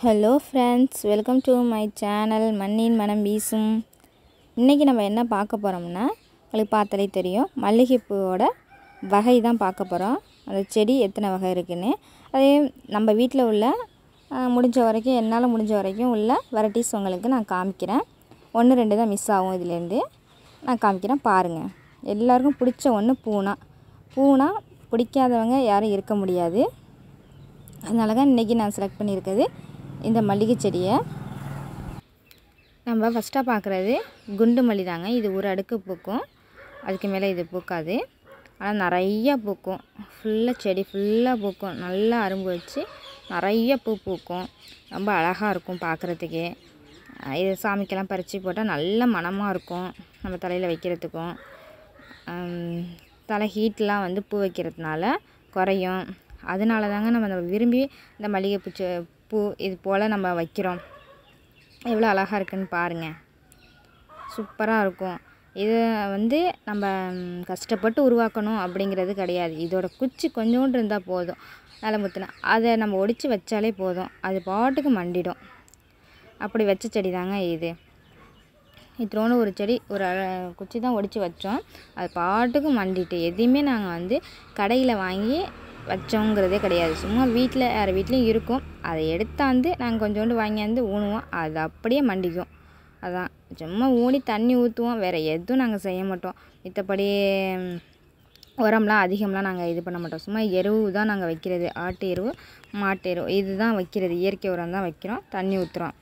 hello friends welcome to my channel மண்ணின் மனம் வீசும் இன்றைக்கி நம்ம என்ன பார்க்க போகிறோம்னா உங்களுக்கு பார்த்தாலே தெரியும் மல்லிகைப்பூவோட வகை தான் பார்க்க போகிறோம் அந்த செடி எத்தனை வகை இருக்குதுன்னு அதே நம்ம வீட்டில் உள்ள முடிஞ்ச வரைக்கும் என்னால் முடிஞ்ச வரைக்கும் உள்ள வெரைட்டிஸ் உங்களுக்கு நான் காமிக்கிறேன் ஒன்று ரெண்டு தான் மிஸ் ஆகும் இதுலேருந்து நான் காமிக்கிறேன் பாருங்கள் எல்லாருக்கும் பிடிச்ச ஒன்று பூனா பூனா பிடிக்காதவங்க யாரும் இருக்க முடியாது அதனால தான் இன்றைக்கி நான் செலக்ட் பண்ணியிருக்கிறது இந்த மல்லிகை செடியை நம்ம ஃபஸ்ட்டாக பார்க்குறது குண்டு மல்லி தாங்க இது ஒரு அடுக்கு பூக்கும் அதுக்கு மேலே இது பூக்காது ஆனால் நிறையா பூக்கும் ஃபுல்லாக செடி ஃபுல்லாக பூக்கும் நல்லா அரும்பு வச்சு நிறைய பூ பூக்கும் ரொம்ப அழகாக இருக்கும் பார்க்குறதுக்கே இது சாமிக்கெல்லாம் பறித்து போட்டால் நல்ல மனமாக இருக்கும் நம்ம தலையில் வைக்கிறதுக்கும் தலை ஹீட்லாம் வந்து பூ வைக்கிறதுனால குறையும் அதனால தாங்க நம்ம விரும்பி இந்த மளிகை பூச்சி பூ இது போல் நம்ம வைக்கிறோம் எவ்வளோ அழகாக இருக்குதுன்னு பாருங்கள் சூப்பராக இருக்கும் இது வந்து நம்ம கஷ்டப்பட்டு உருவாக்கணும் அப்படிங்கிறது கிடையாது இதோட குச்சி கொஞ்சோண்டு இருந்தால் போதும் நல்ல முத்துனா அதை நம்ம ஒடித்து வச்சாலே போதும் அது பாட்டுக்கு மண்டிடும் அப்படி வச்ச செடி தாங்க இது இத்தோணும் ஒரு செடி ஒரு குச்சி தான் ஒடித்து வச்சோம் அது பாட்டுக்கு மண்டிட்டு எதையுமே நாங்கள் வந்து கடையில் வாங்கி வச்சோங்கிறதே கிடையாது சும்மா வீட்டில் வேறு வீட்லேயும் இருக்கும் அதை எடுத்தாந்து நாங்கள் கொஞ்சோண்டு வாங்கியாந்து ஊனுவோம் அது அப்படியே மண்டிக்கும் அதான் சும்மா ஊனி தண்ணி ஊற்றுவோம் வேறு எதுவும் நாங்கள் செய்ய மாட்டோம் மித்தபடி உரம்லாம் அதிகம்லாம் நாங்கள் இது பண்ண மாட்டோம் சும்மா எருவு தான் நாங்கள் வைக்கிறது ஆட்டு எருவு மாட்டு எருவு இது தான் வைக்கிறது இயற்கை உரம் தான் வைக்கிறோம் தண்ணி ஊற்றுறோம்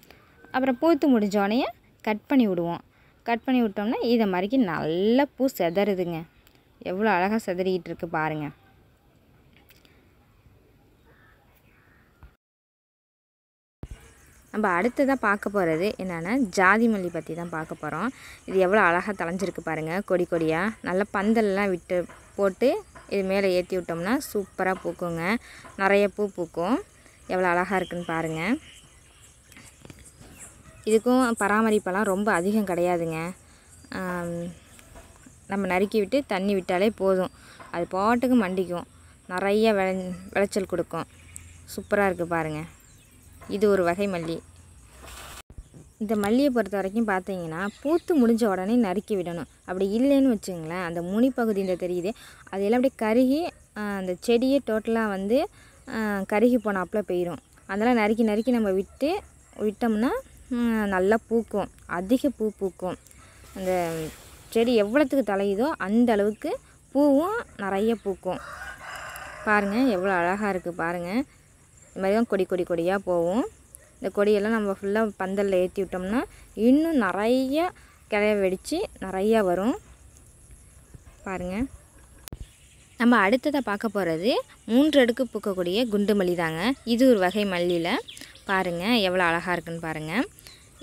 அப்புறம் பூத்து முடிஞ்சோடனே கட் பண்ணி விடுவோம் கட் பண்ணி விட்டோம்னா இதை மாதிரிக்கு நல்லா பூ செதறுதுங்க எவ்வளோ அழகாக செதறிக்கிட்டு இருக்குது பாருங்கள் நம்ம அடுத்ததாக பார்க்க போகிறது என்னென்னா ஜாதி மல்லி பற்றி தான் பார்க்க போகிறோம் இது எவ்வளோ அழகாக தலைஞ்சிருக்கு பாருங்கள் கொடி கொடியாக நல்லா பந்தல்லாம் விட்டு போட்டு இது மேலே ஏற்றி விட்டோம்னா சூப்பராக பூக்குங்க நிறைய பூ பூக்கும் எவ்வளோ அழகாக இருக்குதுன்னு பாருங்கள் இதுக்கும் பராமரிப்பெல்லாம் ரொம்ப அதிகம் கிடையாதுங்க நம்ம நறுக்கி விட்டு தண்ணி விட்டாலே போதும் அது பாட்டுக்கு மண்டிக்கும் நிறைய விளை விளைச்சல் கொடுக்கும் சூப்பராக இருக்குது பாருங்கள் இது ஒரு வகை மல்லி இந்த மல்லியை பொறுத்த வரைக்கும் பார்த்தீங்கன்னா பூத்து முடிஞ்ச உடனே நறுக்கி விடணும் அப்படி இல்லைன்னு வச்சுங்களேன் அந்த பகுதி இந்த தெரியுது அதெல்லாம் அப்படியே கருகி அந்த செடியே டோட்டலாக வந்து கருகி போனாப்பில் போயிடும் அதெல்லாம் நறுக்கி நறுக்கி நம்ம விட்டு விட்டோம்னா நல்லா பூக்கும் அதிக பூ பூக்கும் அந்த செடி எவ்வளோத்துக்கு தலையுதோ அந்த அளவுக்கு பூவும் நிறைய பூக்கும் பாருங்கள் எவ்வளோ அழகாக இருக்குது பாருங்கள் இந்த மாதிரி தான் கொடி கொடி கொடியாக போகும் இந்த கொடியெல்லாம் நம்ம ஃபுல்லாக பந்தலில் ஏற்றி விட்டோம்னா இன்னும் நிறைய கிளைய வெடித்து நிறையா வரும் பாருங்கள் நம்ம அடுத்ததை பார்க்க போகிறது மூன்று அடுக்கு பூக்கக்கூடிய குண்டு மல்லி தாங்க இது ஒரு வகை மல்லியில் பாருங்கள் எவ்வளோ அழகாக இருக்குன்னு பாருங்கள்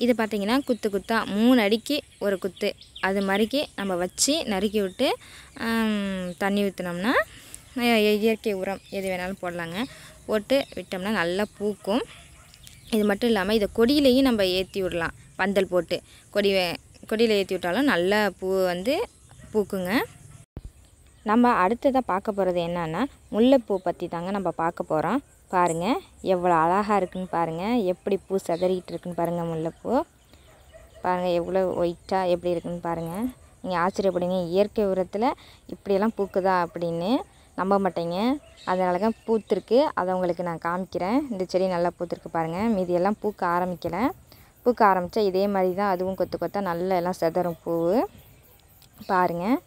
இது பார்த்திங்கன்னா குத்து குத்தாக மூணு அடிக்கு ஒரு குத்து அது மாதிரிக்கு நம்ம வச்சு நறுக்கி விட்டு தண்ணி ஊற்றினோம்னா இயற்கை உரம் எது வேணாலும் போடலாங்க போட்டு விட்டோம்னா நல்லா பூக்கும் இது மட்டும் இல்லாமல் இதை கொடியிலையும் நம்ம ஏற்றி விடலாம் பந்தல் போட்டு கொடி கொடியில் ஏற்றி விட்டாலும் நல்லா பூ வந்து பூக்குங்க நம்ம அடுத்ததாக பார்க்க போகிறது என்னென்னா முல்லைப்பூ பற்றி தாங்க நம்ம பார்க்க போகிறோம் பாருங்கள் எவ்வளோ அழகாக இருக்குன்னு பாருங்கள் எப்படி பூ சதறிக்கிட்டு இருக்குன்னு பாருங்கள் முல்லைப்பூ பாருங்கள் எவ்வளோ ஒயிட்டாக எப்படி இருக்குதுன்னு பாருங்கள் நீங்கள் ஆச்சரியப்படுங்க இயற்கை உரத்தில் இப்படியெல்லாம் பூக்குதா அப்படின்னு நம்ப மாட்டேங்க அதனால தான் பூத்திருக்கு அதை உங்களுக்கு நான் காமிக்கிறேன் இந்த செடி நல்லா பூத்திருக்கு பாருங்கள் மீதியெல்லாம் பூக்க ஆரம்பிக்கலை பூக்க ஆரம்பித்தா இதே மாதிரி தான் அதுவும் கொத்து கொத்தா நல்லா எல்லாம் செதறும் பூ பாருங்கள்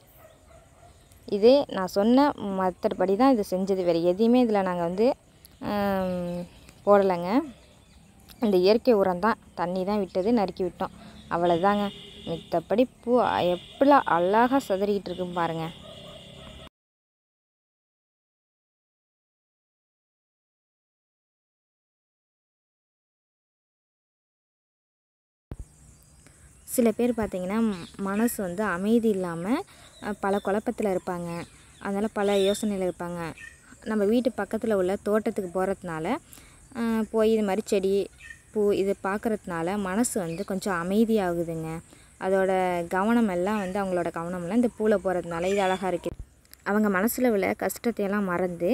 இது நான் சொன்ன மற்றபடி தான் இது செஞ்சது வேறு எதையுமே இதில் நாங்கள் வந்து போடலைங்க இந்த இயற்கை உரம் தான் தண்ணி தான் விட்டது நறுக்கி விட்டோம் அவ்வளோதாங்க மித்தப்படி பூ எப்படிலாம் அழகாக சதுறிக்கிட்டு இருக்குன்னு பாருங்கள் சில பேர் பார்த்திங்கன்னா மனது வந்து அமைதி இல்லாமல் பல குழப்பத்தில் இருப்பாங்க அதனால் பல யோசனையில் இருப்பாங்க நம்ம வீட்டு பக்கத்தில் உள்ள தோட்டத்துக்கு போகிறதுனால போய் இது மாதிரி செடி பூ இது பார்க்குறதுனால மனசு வந்து கொஞ்சம் அமைதியாகுதுங்க அதோட கவனம் எல்லாம் வந்து அவங்களோட கவனமெல்லாம் இந்த பூவில் போகிறதுனால இது அழகாக இருக்குது அவங்க மனசில் உள்ள கஷ்டத்தையெல்லாம் மறந்து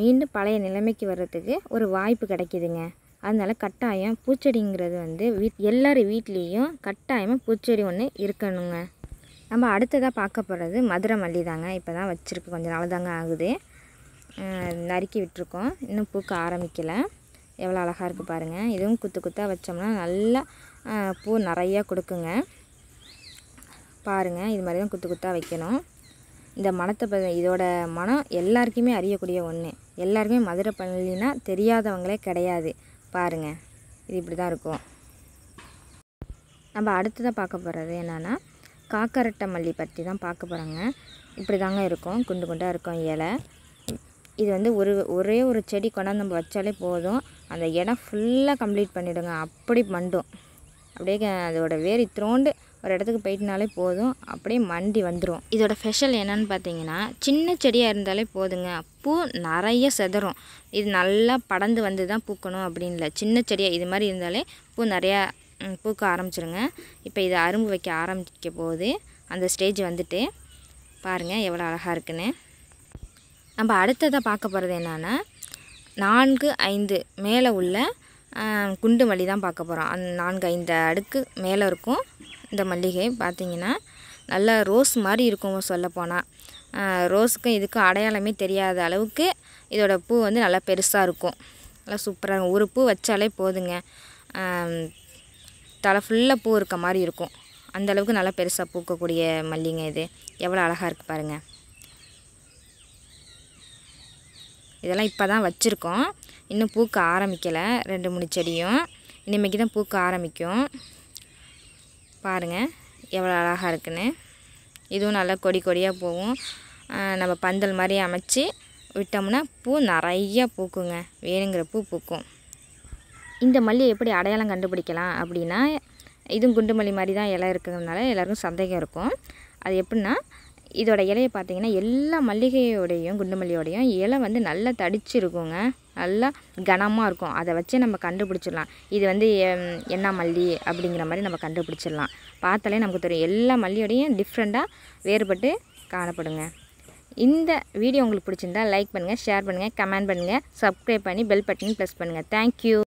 மீண்டும் பழைய நிலைமைக்கு வர்றதுக்கு ஒரு வாய்ப்பு கிடைக்கிதுங்க அதனால் கட்டாயம் பூச்செடிங்கிறது வந்து வீட் எல்லார் வீட்லேயும் கட்டாயமாக பூச்செடி ஒன்று இருக்கணுங்க நம்ம அடுத்ததாக பார்க்க போகிறது மதுரை மல்லி தாங்க இப்போ தான் வச்சுருக்கு கொஞ்சம் நாள் தாங்க ஆகுது நறுக்கி விட்டுருக்கோம் இன்னும் பூக்க ஆரம்பிக்கலை எவ்வளோ அழகாக இருக்குது பாருங்கள் இதுவும் குத்து குத்தாக வச்சோம்னா நல்லா பூ நிறையா கொடுக்குங்க பாருங்கள் இது மாதிரி தான் குத்து குத்தாக வைக்கணும் இந்த மனத்தை இதோட மனம் எல்லாருக்குமே அறியக்கூடிய ஒன்று எல்லாருக்குமே மதுரை பள்ளினா தெரியாதவங்களே கிடையாது பாருங்கள் இது இப்படி தான் இருக்கும் நம்ம அடுத்ததாக பார்க்க போகிறது என்னென்னா காக்கரட்டை மல்லி பற்றி தான் பார்க்க போகிறாங்க இப்படி தாங்க இருக்கும் குண்டு குண்டாக இருக்கும் இலை இது வந்து ஒரு ஒரே ஒரு செடி கொண்டாந்து நம்ம வச்சாலே போதும் அந்த இடம் ஃபுல்லாக கம்ப்ளீட் பண்ணிவிடுங்க அப்படி மண்டும் அப்படியே அதோட வேர் இத்திரோண்டு ஒரு இடத்துக்கு போயிட்டனாலே போதும் அப்படியே மண்டி வந்துடும் இதோட ஸ்பெஷல் என்னென்னு பார்த்தீங்கன்னா சின்ன செடியாக இருந்தாலே போதுங்க பூ நிறைய செதறும் இது நல்லா படந்து வந்து தான் பூக்கணும் அப்படின்ல சின்ன செடியாக இது மாதிரி இருந்தாலே பூ நிறையா பூக்க ஆரம்பிச்சிருங்க இப்போ இதை அரும்பு வைக்க ஆரம்பிக்க போகுது அந்த ஸ்டேஜ் வந்துட்டு பாருங்கள் எவ்வளோ அழகாக இருக்குன்னு நம்ம அடுத்ததாக பார்க்க போகிறது என்னென்னா நான்கு ஐந்து மேலே உள்ள குண்டு மல்லி தான் பார்க்க போகிறோம் அந் நான்கு ஐந்து அடுக்கு மேலே இருக்கும் இந்த மல்லிகை பார்த்திங்கன்னா நல்லா ரோஸ் மாதிரி இருக்கும் சொல்லப்போனால் ரோஸுக்கும் இதுக்கும் அடையாளமே தெரியாத அளவுக்கு இதோட பூ வந்து நல்லா பெருசாக இருக்கும் நல்லா சூப்பராக இருக்கும் ஒரு பூ வச்சாலே போதுங்க தலை ஃபுல்லாக பூ இருக்க மாதிரி இருக்கும் அந்தளவுக்கு நல்லா பெருசாக பூக்கக்கூடிய மல்லிங்க இது எவ்வளோ அழகாக இருக்குது பாருங்கள் இதெல்லாம் இப்போ தான் வச்சுருக்கோம் இன்னும் பூக்க ஆரம்பிக்கலை ரெண்டு மூணு செடியும் இனிமேக்கி தான் பூக்க ஆரம்பிக்கும் பாருங்கள் எவ்வளோ அழகாக இருக்குன்னு இதுவும் நல்லா கொடி கொடியாக போகும் நம்ம பந்தல் மாதிரி அமைச்சு விட்டோம்னா பூ நிறையா பூக்குங்க வேணுங்கிற பூ பூக்கும் இந்த மல்லியை எப்படி அடையாளம் கண்டுபிடிக்கலாம் அப்படின்னா இதுவும் குண்டு மல்லி மாதிரி தான் இலை இருக்கிறதுனால எல்லாருக்கும் சந்தேகம் இருக்கும் அது எப்படின்னா இதோட இலையை பார்த்தீங்கன்னா எல்லா மல்லிகையோடையும் குண்டு மல்லியோடையும் இலை வந்து நல்லா தடிச்சிருக்குங்க நல்லா கனமாக இருக்கும் அதை வச்சு நம்ம கண்டுபிடிச்சிடலாம் இது வந்து என்ன மல்லி அப்படிங்கிற மாதிரி நம்ம கண்டுபிடிச்சிடலாம் பார்த்தாலே நமக்கு தெரியும் எல்லா மல்லியோடையும் டிஃப்ரெண்ட்டாக வேறுபட்டு காணப்படுங்க இந்த வீடியோ உங்களுக்கு பிடிச்சிருந்தா லைக் பண்ணுங்கள் ஷேர் பண்ணுங்கள் கமெண்ட் பண்ணுங்கள் சப்ஸ்கிரைப் பண்ணி பெல் பட்டன் ப்ரெஸ் பண்ணுங்கள் தேங்க்யூ